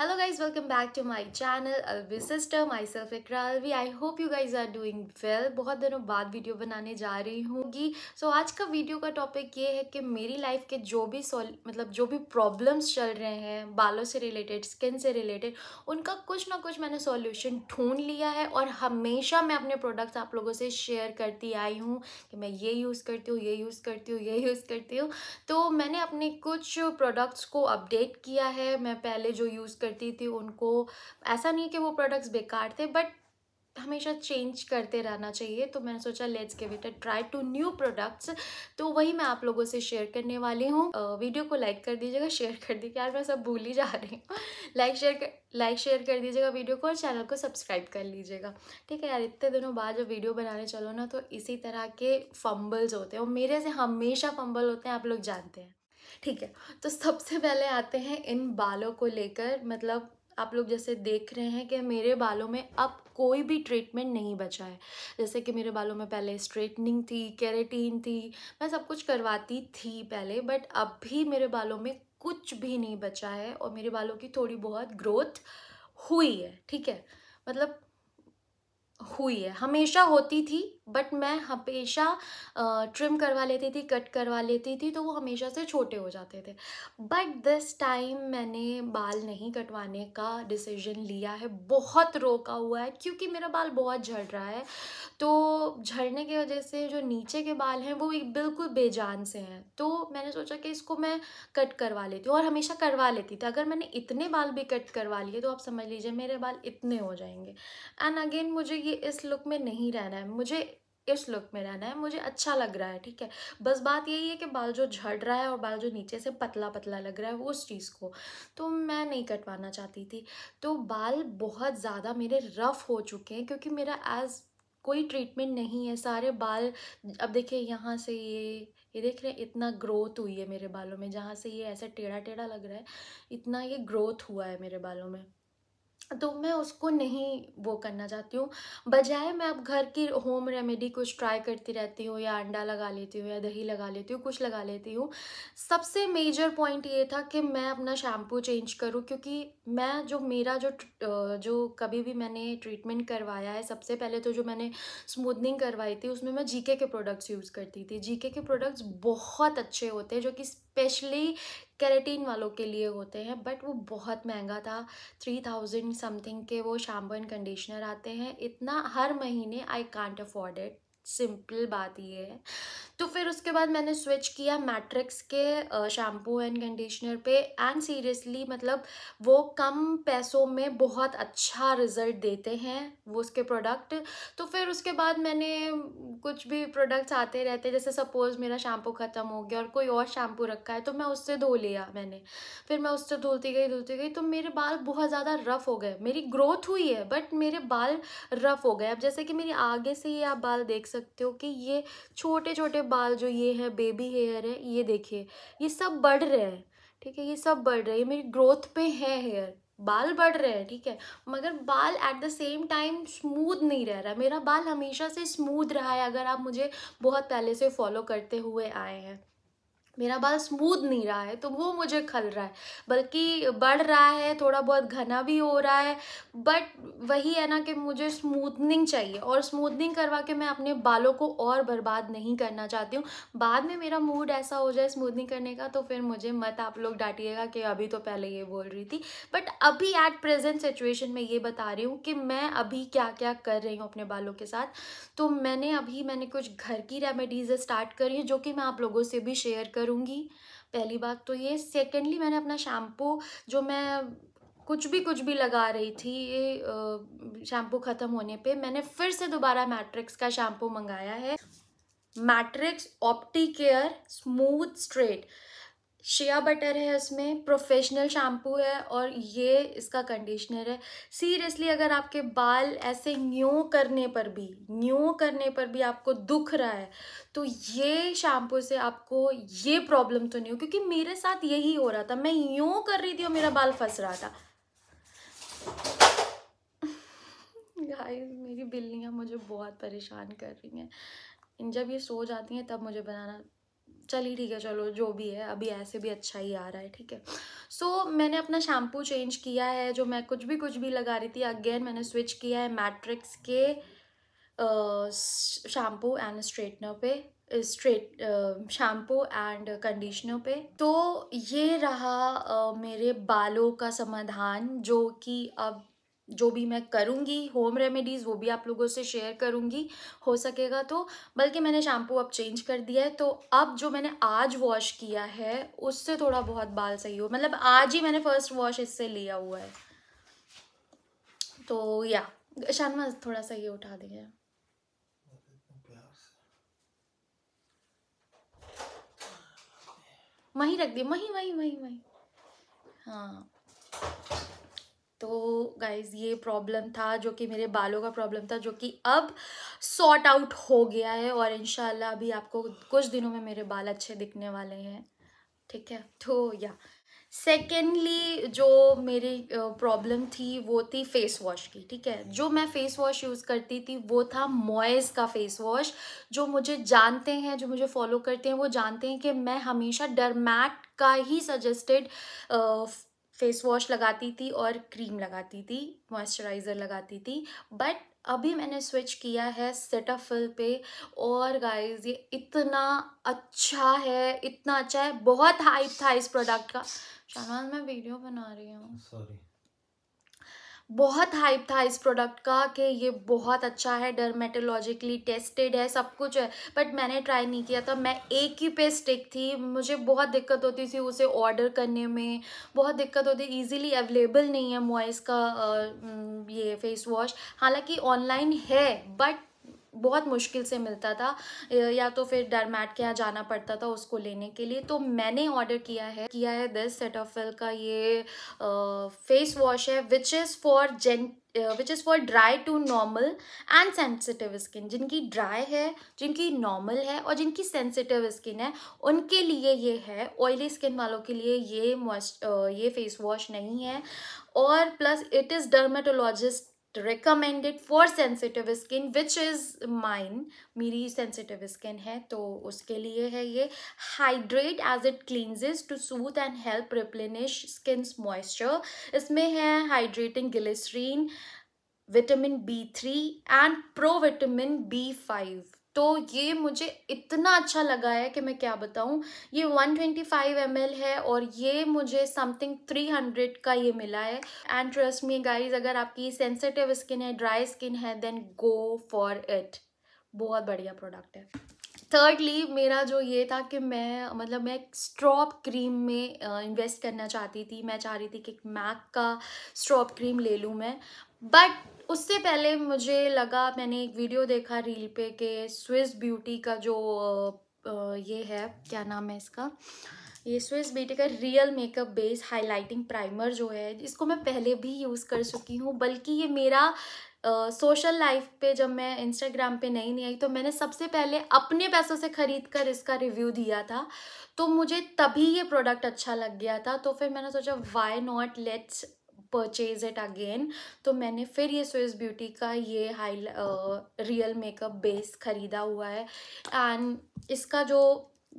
hello guys welcome back to my channel channel albi myself ikra albi I hope you guys are doing well बहुत दिनों बाद video बनाने जा रही हूँगी सो so, आज का वीडियो का टॉपिक ये है कि मेरी लाइफ के जो भी सॉल मतलब जो भी प्रॉब्लम्स चल रहे हैं बालों से रिलेटेड स्किन से रिलेटेड उनका कुछ ना कुछ मैंने सॉल्यूशन ढूंढ लिया है और हमेशा मैं अपने प्रोडक्ट्स आप लोगों से शेयर करती आई हूँ कि मैं ये यूज़ करती हूँ ये यूज़ करती हूँ ये यूज़ करती हूँ तो मैंने अपने कुछ प्रोडक्ट्स को अपडेट किया है मैं पहले जो यूज़ करती थी उनको ऐसा नहीं कि वो प्रोडक्ट्स बेकार थे बट हमेशा चेंज करते रहना चाहिए तो मैंने सोचा let's give it a try to new products तो वही मैं आप लोगों से शेयर करने वाली हूँ वीडियो को लाइक कर दीजिएगा शेयर कर दीजिए यार मैं सब भूल ही जा रही हूँ लाइक शेयर कर लाइक शेयर कर दीजिएगा वीडियो को और चैनल को सब्सक्राइब कर लीजिएगा ठीक है यार इतने दिनों बाद जब वीडियो बनाने चलो ना तो इसी तरह के फम्बल्स होते हैं और मेरे से हमेशा फम्बल होते हैं आप लोग जानते हैं ठीक है तो सबसे पहले आते हैं इन बालों को लेकर मतलब आप लोग जैसे देख रहे हैं कि मेरे बालों में अब कोई भी ट्रीटमेंट नहीं बचा है जैसे कि मेरे बालों में पहले स्ट्रेटनिंग थी कैरेटीन थी मैं सब कुछ करवाती थी पहले बट अब भी मेरे बालों में कुछ भी नहीं बचा है और मेरे बालों की थोड़ी बहुत ग्रोथ हुई है ठीक है मतलब हुई है हमेशा होती थी बट मैं हमेशा ट्रिम करवा लेती थी कट करवा लेती थी तो वो हमेशा से छोटे हो जाते थे बट दिस टाइम मैंने बाल नहीं कटवाने का डिसीजन लिया है बहुत रोका हुआ है क्योंकि मेरा बाल बहुत झड़ रहा है तो झड़ने की वजह से जो नीचे के बाल हैं वो एक बिल्कुल बेजान से हैं तो मैंने सोचा कि इसको मैं कट करवा लेती हूँ और हमेशा करवा लेती थी अगर मैंने इतने बाल भी कट करवा लिए तो आप समझ लीजिए मेरे बाल इतने हो जाएंगे एंड अगेन मुझे ये इस लुक में नहीं रहना है मुझे इस लुक में रहना है मुझे अच्छा लग रहा है ठीक है बस बात यही है कि बाल जो झड़ रहा है और बाल जो नीचे से पतला पतला लग रहा है वो उस चीज़ को तो मैं नहीं कटवाना चाहती थी तो बाल बहुत ज़्यादा मेरे रफ़ हो चुके हैं क्योंकि मेरा एज़ कोई ट्रीटमेंट नहीं है सारे बाल अब देखिए यहाँ से ये ये देख रहे हैं इतना ग्रोथ हुई है मेरे बालों में जहाँ से ये ऐसा टेढ़ा टेढ़ा लग रहा है इतना ये ग्रोथ हुआ है मेरे बालों में तो मैं उसको नहीं वो करना चाहती हूँ बजाय मैं अब घर की होम रेमेडी कुछ ट्राई करती रहती हूँ या अंडा लगा लेती हूँ या दही लगा लेती हूँ कुछ लगा लेती हूँ सबसे मेजर पॉइंट ये था कि मैं अपना शैम्पू चेंज करूँ क्योंकि मैं जो मेरा जो जो कभी भी मैंने ट्रीटमेंट करवाया है सबसे पहले तो जो मैंने स्मूदनिंग करवाई थी उसमें मैं जीके के प्रोडक्ट्स यूज़ करती थी जीके के प्रोडक्ट्स बहुत अच्छे होते हैं जो कि स्पेशली कैरेटीन वालों के लिए होते हैं बट वो बहुत महंगा था थ्री थाउजेंड समथिंग के वो शैम्पू एंड कंडीशनर आते हैं इतना हर महीने I can't afford it simple बात ये है तो फिर उसके बाद मैंने स्विच किया मैट्रिक्स के शैम्पू एंड कंडीशनर पे एंड सीरियसली मतलब वो कम पैसों में बहुत अच्छा रिजल्ट देते हैं वो उसके प्रोडक्ट तो फिर उसके बाद मैंने कुछ भी प्रोडक्ट्स आते रहते जैसे सपोज़ मेरा शैम्पू ख़त्म हो गया और कोई और शैम्पू रखा है तो मैं उससे धो लिया मैंने फिर मैं उससे धुलती गई धुलती गई तो मेरे बाल बहुत ज़्यादा रफ़ हो गए मेरी ग्रोथ हुई है बट मेरे बाल रफ़ हो गए अब जैसे कि मेरी आगे से ही आप बाल देख सकते हो कि ये छोटे छोटे बाल जो ये हैं बेबी हेयर है ये देखिए ये सब बढ़ रहे हैं ठीक है ये सब बढ़ रहे हैं मेरी ग्रोथ पे है हेयर बाल बढ़ रहे हैं ठीक है मगर बाल at the same time smooth नहीं रह रहा मेरा बाल हमेशा से स्मूथ रहा है अगर आप मुझे बहुत पहले से फॉलो करते हुए आए हैं मेरा बाल स्मूथ नहीं रहा है तो वो मुझे खल रहा है बल्कि बढ़ रहा है थोड़ा बहुत घना भी हो रहा है बट वही है ना कि मुझे स्मूथनिंग चाहिए और स्मूथनिंग करवा के मैं अपने बालों को और बर्बाद नहीं करना चाहती हूँ बाद में मेरा मूड ऐसा हो जाए स्मूथनिंग करने का तो फिर मुझे मत आप लोग डांटिएगा कि अभी तो पहले ये बोल रही थी बट अभी एट प्रेजेंट सिचुएशन में ये बता रही हूँ कि मैं अभी क्या क्या कर रही हूँ अपने बालों के साथ तो मैंने अभी मैंने कुछ घर की रेमेडीज़ स्टार्ट करी जो कि मैं आप लोगों से भी शेयर कर करूँगी पहली बात तो ये सेकेंडली मैंने अपना शैम्पू जो मैं कुछ भी कुछ भी लगा रही थी ये शैम्पू ख़त्म होने पे मैंने फिर से दोबारा मैट्रिक्स का शैम्पू मंगाया है Matrix Opti Care smooth straight shea butter है इसमें प्रोफेशनल शैम्पू है और ये इसका कंडीशनर है सीरियसली अगर आपके बाल ऐसे न्यू करने पर भी न्यू करने पर भी आपको दुख रहा है तो ये शैम्पू से आपको ये प्रॉब्लम तो नहीं हो क्योंकि मेरे साथ यही हो रहा था मैं यूँ कर रही थी और मेरा बाल फंस रहा था गाइस मेरी बिल्लियाँ मुझे बहुत परेशान कर रही हैं जब ये सो जाती हैं तब मुझे बनाना चलिए ठीक है चलो जो भी है अभी ऐसे भी अच्छा ही आ रहा है ठीक है सो so, मैंने अपना शैम्पू चेंज किया है जो मैं कुछ भी कुछ भी लगा रही थी अगेन मैंने स्विच किया है मैट्रिक्स के शैम्पू एंड स्ट्रेटनर पे स्ट्रेट शैम्पू एंड कंडीशनर पे तो ये रहा uh, मेरे बालों का समाधान जो कि अब जो भी मैं करूँगी होम रेमेडीज़ वो भी आप लोगों से शेयर करूँगी हो सकेगा तो बल्कि मैंने शैम्पू अब चेंज कर दिया है तो अब जो मैंने आज वॉश किया है उससे थोड़ा बहुत बाल सही हो मतलब आज ही मैंने फ़र्स्ट वॉश इससे लिया हुआ है तो या शानमा थोड़ा सा ये उठा देंगे वहीं रख दी वहीं वहीं वहीं वहीं हाँ तो गाइज़ ये प्रॉब्लम था जो कि मेरे बालों का प्रॉब्लम था जो कि अब सॉर्ट आउट हो गया है और इन अभी आपको कुछ दिनों में मेरे बाल अच्छे दिखने वाले हैं ठीक है तो या सेकेंडली जो मेरी प्रॉब्लम थी वो थी फेस वॉश की ठीक है जो मैं फेस वॉश यूज़ करती थी वो था मॉयज़ का फेस वॉश जो मुझे जानते हैं जो मुझे फॉलो करते हैं वो जानते हैं कि मैं हमेशा डरमैट का ही सजेस्टेड फेस वॉश लगाती थी और क्रीम लगाती थी मॉइस्चराइज़र लगाती थी बट अभी मैंने स्विच किया है सेटाफिल पे और गाइस ये इतना अच्छा है इतना अच्छा है बहुत हाइप था इस प्रोडक्ट का शानवाज मैं वीडियो बना रही हूँ सॉरी बहुत हाइप था इस प्रोडक्ट का कि ये बहुत अच्छा है डर्मेटोलॉजिकली टेस्टेड है सब कुछ है बट मैंने ट्राई नहीं किया था मैं एक ही पे स्टिक थी मुझे बहुत दिक्कत होती थी उसे ऑर्डर करने में बहुत दिक्कत होती इजीली अवेलेबल नहीं है मॉइस का ये फेस वॉश हालांकि ऑनलाइन है बट बहुत मुश्किल से मिलता था या तो फिर डरमैट के यहाँ जाना पड़ता था उसको लेने के लिए तो मैंने ऑर्डर किया है किया है दिस सेट फिल का ये फेस वॉश है विच इज़ फॉर जें which is for dry to normal and sensitive skin जिनकी ड्राई है जिनकी नॉर्मल है और जिनकी सेंसिटिव स्किन है उनके लिए ये है ऑयली स्किन वालों के लिए ये मॉइस्ट ये फेस वॉश नहीं है और plus it is dermatologist recommended for sensitive skin which is mine मेरी sensitive skin है तो उसके लिए है ये hydrate as it cleanses to soothe and help replenish skin's moisture इसमें है hydrating glycerine vitamin B3 and provitamin B5 तो ये मुझे इतना अच्छा लगा है कि मैं क्या बताऊँ ये 125 ट्वेंटी है और ये मुझे समथिंग 300 का ये मिला है एंड ट्रस्ट मी गाइज अगर आपकी सेंसिटिव स्किन है ड्राई स्किन है देन गो फॉर इट बहुत बढ़िया प्रोडक्ट है थर्डली मेरा जो ये था कि मैं मतलब मैं स्ट्रॉप क्रीम में इन्वेस्ट करना चाहती थी मैं चाह रही थी कि मैक का स्ट्रॉप क्रीम ले लूँ मैं बट उससे पहले मुझे लगा मैंने एक वीडियो देखा रील पे के स्विस ब्यूटी का जो ये है क्या नाम है इसका ये स्विस ब्यूटी का real makeup base highlighting primer जो है इसको मैं पहले भी यूज़ कर चुकी हूँ बल्कि ये मेरा सोशल uh, लाइफ पे जब मैं इंस्टाग्राम पे नहीं नहीं आई तो मैंने सबसे पहले अपने पैसों से ख़रीद कर इसका रिव्यू दिया था तो मुझे तभी ये प्रोडक्ट अच्छा लग गया था तो फिर मैंने सोचा why not let's purchase it again तो मैंने फिर ये स्विस ब्यूटी का ये हाई रियल मेकअप बेस ख़रीदा हुआ है एंड इसका जो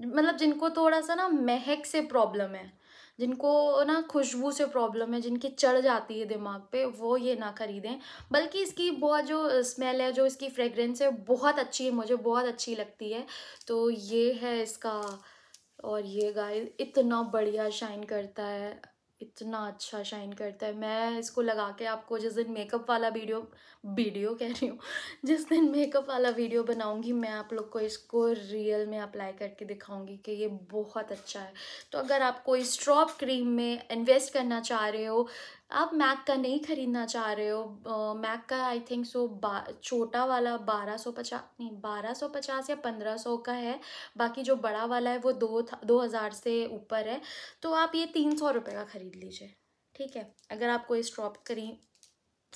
मतलब जिनको थोड़ा सा ना महक से प्रॉब्लम है जिनको ना खुशबू से प्रॉब्लम है जिनकी चढ़ जाती है दिमाग पे वो ये ना ख़रीदें बल्कि इसकी बहुत जो स्मेल है जो इसकी फ्रेगरेंस है बहुत अच्छी है मुझे बहुत अच्छी लगती है तो ये है इसका और ये गाय इतना बढ़िया शाइन करता है इतना अच्छा शाइन करता है मैं इसको लगा के आपको जिस दिन मेकअप वाला वीडियो वीडियो कह रही हूँ जिस दिन मेकअप वाला वीडियो बनाऊँगी मैं आप लोग को इसको रियल में अप्लाई करके दिखाऊँगी कि ये बहुत अच्छा है तो अगर आप कोई स्ट्रॉप क्रीम में इन्वेस्ट करना चाह रहे हो आप मैक का नहीं ख़रीदना चाह रहे हो मैक का आई थिंक सो छोटा वाला बारह सौ पचास नहीं बारह सौ पचास या पंद्रह सौ का है बाकी जो बड़ा वाला है वो दो दो हज़ार से ऊपर है तो आप ये तीन सौ रुपये का ख़रीद लीजिए ठीक है अगर आप कोई स्ट्रॉप क्रीम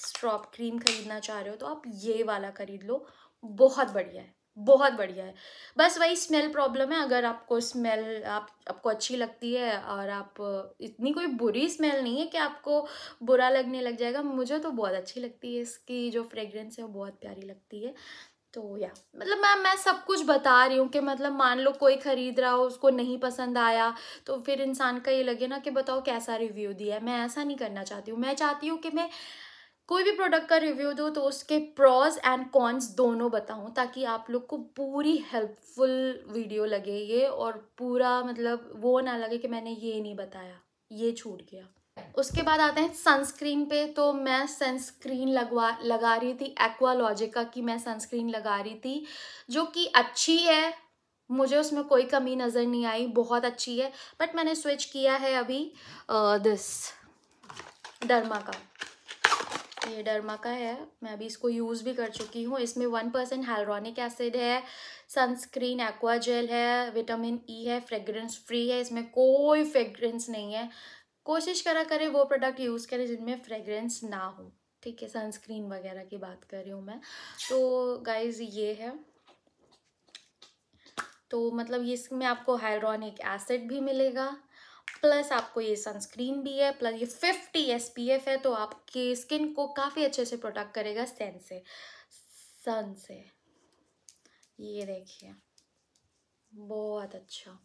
स्ट्रॉप क्रीम ख़रीदना चाह रहे हो तो आप ये वाला ख़रीद लो बहुत बढ़िया है बहुत बढ़िया है बस वही स्मेल प्रॉब्लम है अगर आपको स्मेल आप आपको अच्छी लगती है और आप इतनी कोई बुरी स्मेल नहीं है कि आपको बुरा लगने लग जाएगा मुझे तो बहुत अच्छी लगती है इसकी जो फ्रेगरेंस है वो बहुत प्यारी लगती है तो या मतलब मैम मैं सब कुछ बता रही हूँ कि मतलब मान लो कोई ख़रीद रहा हो उसको नहीं पसंद आया तो फिर इंसान का ये लगे ना कि बताओ कैसा रिव्यू दिया है मैं ऐसा नहीं करना चाहती हूँ मैं चाहती हूँ कि मैं कोई भी प्रोडक्ट का रिव्यू दो तो उसके प्रॉज एंड कॉन्स दोनों बताऊं ताकि आप लोग को पूरी हेल्पफुल वीडियो लगे ये और पूरा मतलब वो ना लगे कि मैंने ये नहीं बताया ये छूट गया उसके बाद आते हैं सनस्क्रीन पे तो मैं सनस्क्रीन लगवा लगा रही थी एक्वालॉजिका की मैं सनस्क्रीन लगा रही थी जो कि अच्छी है मुझे उसमें कोई कमी नज़र नहीं आई बहुत अच्छी है बट मैंने स्विच किया है अभी आ, दिस डर्मा का ये डर्मा का है मैं अभी इसको यूज़ भी कर चुकी हूँ इसमें वन परसेंट हेलरॉनिक एसिड है सनस्क्रीन एक्वा जेल है विटामिन ई e है फ्रेगरेंस फ्री है इसमें कोई फ्रेगरेंस नहीं है कोशिश करा करें वो प्रोडक्ट यूज़ करें जिनमें फ्रेगरेंस ना हो ठीक है सनस्क्रीन वगैरह की बात कर रही हूँ मैं तो गाइज़ ये है तो मतलब इसमें आपको हाइड्रोनिक एसिड भी मिलेगा प्लस आपको ये सनस्क्रीन भी है प्लस ये फिफ्टी एस है तो आपके स्किन को काफ़ी अच्छे से प्रोटेक्ट करेगा सन से सन से ये देखिए बहुत अच्छा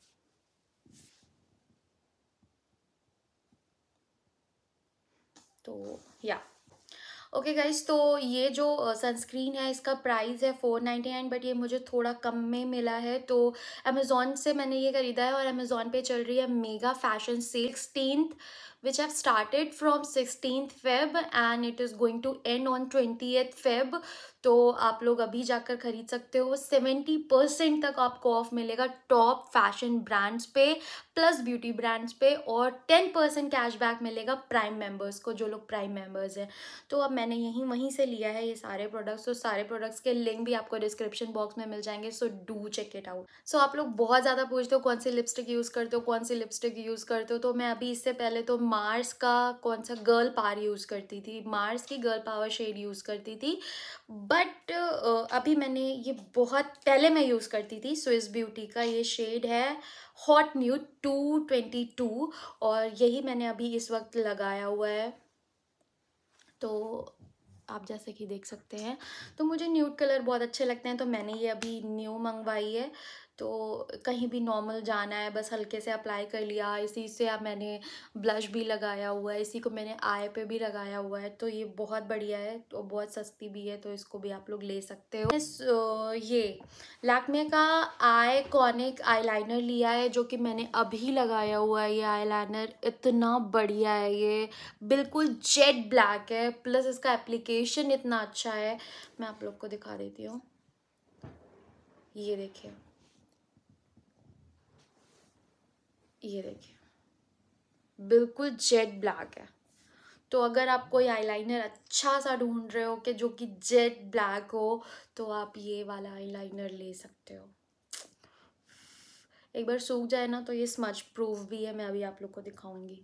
तो या ओके गाइज तो ये जो सनस्क्रीन है इसका प्राइस है फोर नाइन्टी नाइन बट ये मुझे थोड़ा कम में मिला है तो अमेज़ोन से मैंने ये ख़रीदा है और अमेज़ोन पे चल रही है mega fashion sale which have started from sixteen Feb and it is going to end on twenty eighth Feb तो आप लोग अभी जाकर खरीद सकते हो सेवेंटी परसेंट तक आपको ऑफ मिलेगा टॉप फैशन ब्रांड्स पे प्लस ब्यूटी ब्रांड्स पे और टेन परसेंट कैशबैक मिलेगा प्राइम मेंबर्स को जो लोग प्राइम मेंबर्स हैं तो अब मैंने यहीं वहीं से लिया है ये सारे प्रोडक्ट्स तो सारे प्रोडक्ट्स के लिंक भी आपको डिस्क्रिप्शन बॉक्स में मिल जाएंगे so do check it out so आप लोग बहुत ज़्यादा पूछते हो कौन सी लिपस्टिक यूज़ करते हो कौन सी लिपस्टिक यूज़ करते हो तो मैं अभी इससे पहले तो मार्स का कौन सा गर्ल पार यूज़ करती थी मार्स की गर्ल पावर शेड यूज़ करती थी बट uh, अभी मैंने ये बहुत पहले मैं यूज़ करती थी स्विस ब्यूटी का ये शेड है hot new two twenty two और यही मैंने अभी इस वक्त लगाया हुआ है तो आप जैसे कि देख सकते हैं तो मुझे न्यूड कलर बहुत अच्छे लगते हैं तो मैंने ये अभी न्यू मंगवाई है तो कहीं भी नॉर्मल जाना है बस हल्के से अप्लाई कर लिया इसी से अब मैंने ब्लश भी लगाया हुआ है इसी को मैंने आई पे भी लगाया हुआ है तो ये बहुत बढ़िया है तो बहुत सस्ती भी है तो इसको भी आप लोग ले सकते हो ये लैकमे का आई कॉनिक आई लिया है जो कि मैंने अभी लगाया हुआ है ये आई इतना बढ़िया है ये बिल्कुल जेट ब्लैक है प्लस इसका एप्लीकेशन इतना अच्छा है मैं आप लोग को दिखा देती हूँ ये देखिए ये देखिए बिल्कुल जेट ब्लैक है तो अगर आप कोई आईलाइनर अच्छा सा ढूंढ रहे हो कि जो कि जेट ब्लैक हो तो आप ये वाला आईलाइनर ले सकते हो एक बार सूख जाए ना तो ये स्मच प्रूफ भी है मैं अभी आप लोग को दिखाऊंगी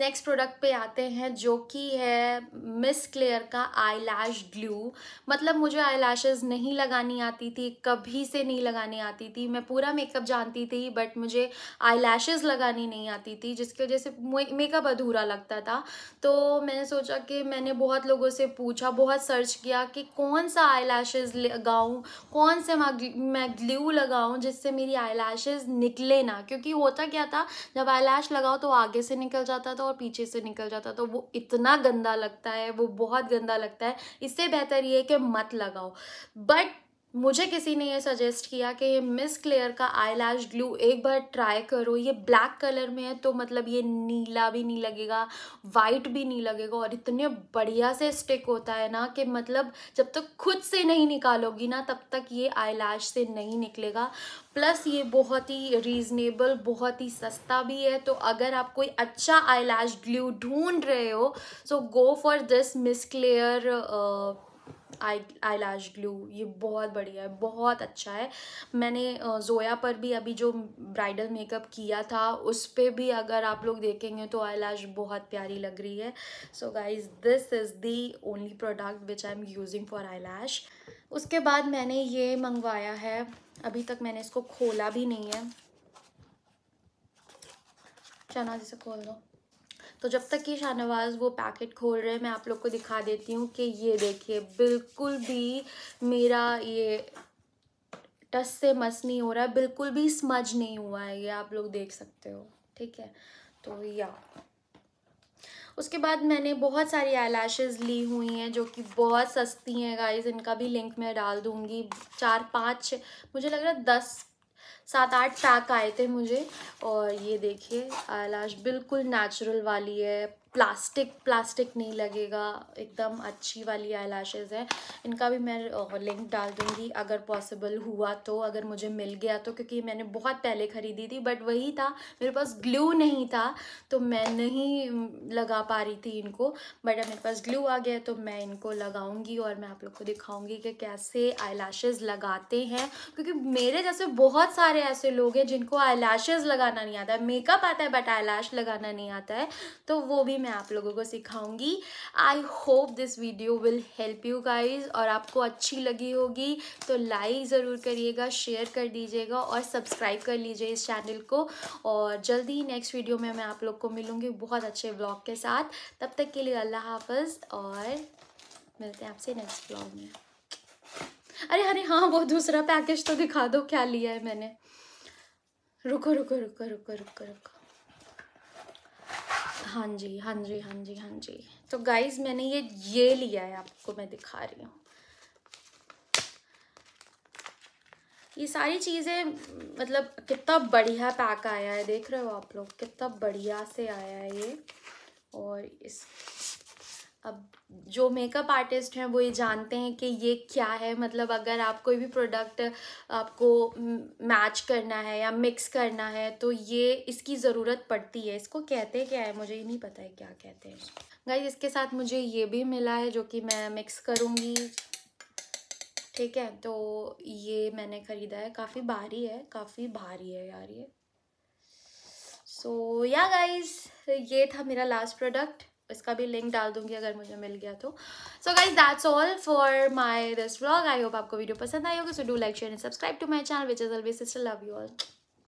नेक्स्ट प्रोडक्ट पे आते हैं जो कि है मिस क्लेयर का आई लैश ग्लू मतलब मुझे आई लैशेज़ नहीं लगानी आती थी कभी से नहीं लगानी आती थी मैं पूरा मेकअप जानती थी बट मुझे आई लैशेज़ लगानी नहीं आती थी जिसकी वजह से मेकअप अधूरा लगता था तो मैंने सोचा कि मैंने बहुत लोगों से पूछा बहुत सर्च किया कि कौन सा आई लैशेज़ लगाऊँ कौन से मैं ग्लू लगाऊँ जिससे मेरी आई लैशेज़ निकले ना क्योंकि होता क्या था जब आई लगाओ तो आगे से निकल जाता था और पीछे से निकल जाता था तो वो इतना गंदा लगता है वो बहुत गंदा लगता है इससे बेहतर ये है कि मत लगाओ बट मुझे किसी ने ये सजेस्ट किया कि ये मिस क्लेयर का आई लैश ग्लू एक बार ट्राई करो ये ब्लैक कलर में है तो मतलब ये नीला भी नहीं लगेगा वाइट भी नहीं लगेगा और इतने बढ़िया से स्टिक होता है ना कि मतलब जब तक खुद से नहीं निकालोगी ना तब तक ये आई लैश से नहीं निकलेगा प्लस ये बहुत ही रीज़नेबल बहुत ही सस्ता भी है तो अगर आप कोई अच्छा आई लैश ग्लू ढूंढ रहे हो so go for this Miss Claire eye eyelash glue ये बहुत बढ़िया है बहुत अच्छा है मैंने जोया पर भी अभी जो ब्राइडल मेकअप किया था उस पर भी अगर आप लोग देखेंगे तो आई लैश बहुत प्यारी लग रही है so guys this is the only product which I am using for eyelash उसके बाद मैंने ये मंगवाया है अभी तक मैंने इसको खोला भी नहीं है चना जिसे खोल दो तो जब तक ये शाहनवाज़ वो पैकेट खोल रहे हैं मैं आप लोग को दिखा देती हूँ कि ये देखिए बिल्कुल भी मेरा ये टस से मस नहीं हो रहा है बिल्कुल भी स्मज नहीं हुआ है ये आप लोग देख सकते हो ठीक है तो या उसके बाद मैंने बहुत सारी आई ली हुई हैं जो कि बहुत सस्ती हैं गाइज इनका भी लिंक मैं डाल दूँगी चार पाँच मुझे लग रहा है दस सात आठ पैक आए थे मुझे और ये देखिए आई बिल्कुल नेचुरल वाली है प्लास्टिक प्लास्टिक नहीं लगेगा एकदम अच्छी वाली आई लैशेज़ है इनका भी मैं लिंक डाल दूँगी अगर पॉसिबल हुआ तो अगर मुझे मिल गया तो क्योंकि मैंने बहुत पहले ख़रीदी थी बट वही था मेरे पास ग्लू नहीं था तो मैं नहीं लगा पा रही थी इनको बट अब मेरे पास ग्लू आ गया तो मैं इनको लगाऊंगी और मैं आप लोग को दिखाऊंगी कि कैसे आई लगाते हैं क्योंकि मेरे जैसे बहुत सारे ऐसे लोग हैं जिनको आई लगाना नहीं आता है मेकअप आता है बट आई लगाना नहीं आता है तो वो भी मैं आप लोगों को सिखाऊंगी I hope this video will help you guys और आपको अच्छी लगी होगी तो लाइक ज़रूर करिएगा शेयर कर दीजिएगा और सब्सक्राइब कर लीजिए इस चैनल को और जल्दी ही नेक्स्ट वीडियो में मैं आप लोग को मिलूँगी बहुत अच्छे ब्लॉग के साथ तब तक के लिए अल्लाह हाफज और मिलते हैं आपसे नेक्स्ट ब्लॉग में अरे अरे हाँ वो दूसरा पैकेज तो दिखा दो क्या लिया है मैंने रुको रुको रुको रुको रुको रुको हाँ जी हाँ जी हाँ जी हाँ जी तो गाइज मैंने ये ये लिया है आपको मैं दिखा रही हूँ ये सारी चीज़ें मतलब कितना बढ़िया पैक आया है देख रहे हो आप लोग कितना बढ़िया से आया है ये और इस अब जो मेकअप आर्टिस्ट हैं वो ये जानते हैं कि ये क्या है मतलब अगर आप कोई भी प्रोडक्ट आपको मैच करना है या मिक्स करना है तो ये इसकी ज़रूरत पड़ती है इसको कहते क्या है मुझे ही नहीं पता है क्या कहते हैं गाइज इसके साथ मुझे ये भी मिला है जो कि मैं मिक्स करूँगी ठीक है तो ये मैंने ख़रीदा है काफ़ी भारी है काफ़ी भारी है यार ये सो या गाइज ये था मेरा लास्ट प्रोडक्ट इसका भी लिंक डाल दूंगी अगर मुझे मिल गया तो so guys that's all for my this blog I hope आपको वीडियो पसंद आई होगी so do like share and subscribe to my channel which is always sister love you all